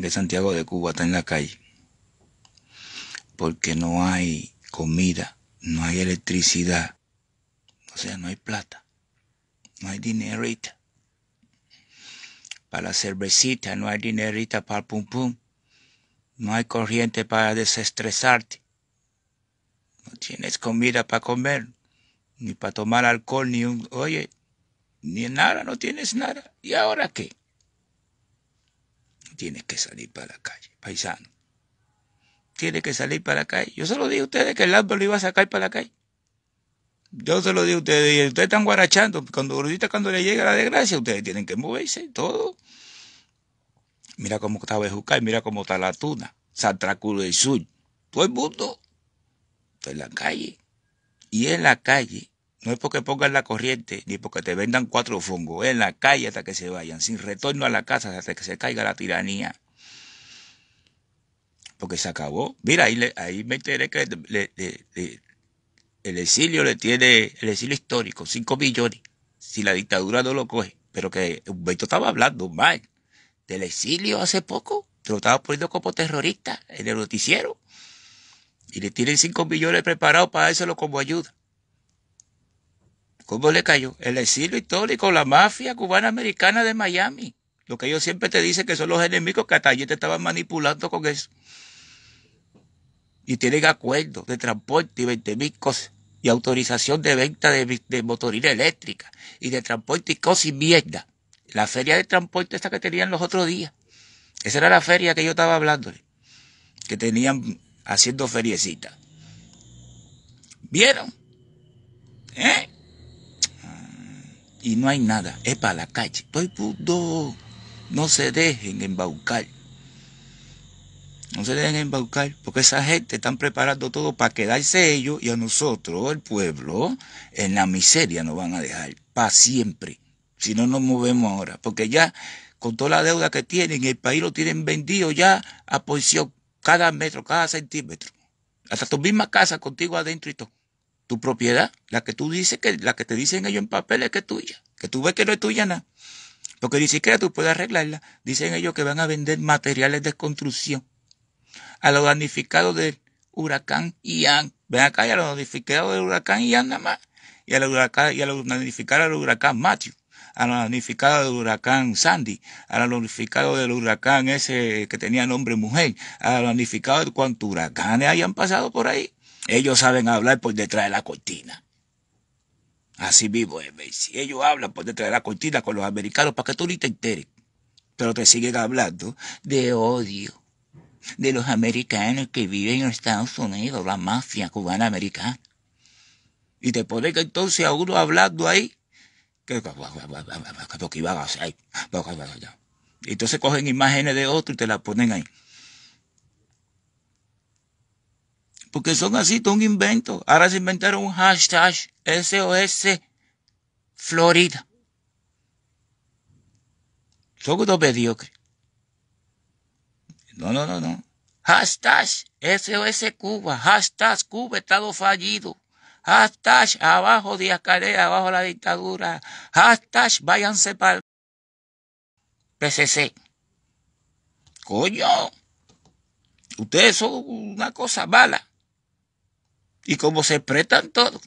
que Santiago de Cuba está en la calle porque no hay comida, no hay electricidad, o sea, no hay plata, no hay dinerita. Para la cervecita, no hay dinerita para el pum pum, no hay corriente para desestresarte, no tienes comida para comer, ni para tomar alcohol, ni un, oye, ni nada, no tienes nada. ¿Y ahora qué? tienes que salir para la calle, paisano. Tienes que salir para la calle. Yo se lo dije a ustedes que el árbol lo iba a sacar para la calle. Yo se lo dije a ustedes, y ustedes están guarachando. Cuando cuando le llega la desgracia, ustedes tienen que moverse, todo. Mira cómo está Bejucay, mira cómo está la tuna, Cruz del Sur. Todo el mundo está en la calle. Y en la calle no es porque pongan la corriente ni porque te vendan cuatro fungos en la calle hasta que se vayan, sin retorno a la casa hasta que se caiga la tiranía. Porque se acabó. Mira, ahí, ahí me enteré que el exilio le tiene, el exilio histórico, cinco millones, si la dictadura no lo coge. Pero que Humberto estaba hablando mal del exilio hace poco, lo estaba poniendo como terrorista en el noticiero. Y le tienen 5 millones preparados para dárselo como ayuda. ¿Cómo le cayó? El exilio histórico, la mafia cubana americana de Miami. Lo que ellos siempre te dicen que son los enemigos que hasta allí te estaban manipulando con eso. Y tienen acuerdos de transporte y 20.000 cosas. Y autorización de venta de, motorina eléctrica. Y de transporte y cosas y mierda. La feria de transporte esta que tenían los otros días. Esa era la feria que yo estaba hablando. Que tenían haciendo feriecita. ¿Vieron? ¿Eh? y no hay nada, es para la calle. Estoy puto, no se dejen embaucar. No se dejen embaucar, porque esa gente están preparando todo para quedarse ellos y a nosotros, el pueblo, en la miseria nos van a dejar, para siempre, si no nos movemos ahora, porque ya con toda la deuda que tienen, el país lo tienen vendido ya a posición cada metro, cada centímetro, hasta tu misma casa contigo adentro y todo. Tu propiedad, la que tú dices que, la que te dicen ellos en papel es que es tuya, que tú ves que no es tuya nada. Porque ni siquiera tú puedes arreglarla. Dicen ellos que van a vender materiales de construcción a los damnificados del huracán Ian. Ven acá y a los damnificados del huracán Ian nada más. Y a los, huracán, y a los damnificados del huracán Matthew. A los damnificados del huracán Sandy. A los damnificados del huracán ese que tenía nombre mujer. A los damnificados de cuantos huracanes hayan pasado por ahí. Ellos saben hablar por detrás de la cortina. Así vivo es, Ellos hablan por detrás de la cortina con los americanos para que tú ni te enteres. Pero te siguen hablando de odio de los americanos que viven en Estados Unidos, la mafia cubana americana. Y te ponen entonces a uno hablando ahí, Entonces cogen imágenes de otro y te las ponen ahí. Porque son así, todo un invento. Ahora se inventaron un hashtag SOS Florida. Son dos mediocres. No, no, no, no. Hashtag SOS Cuba. Hashtag Cuba Estado fallido. Hashtag abajo Díaz abajo la dictadura. Hashtag váyanse para el PCC. Coño. Ustedes son una cosa mala y cómo se apretan todos.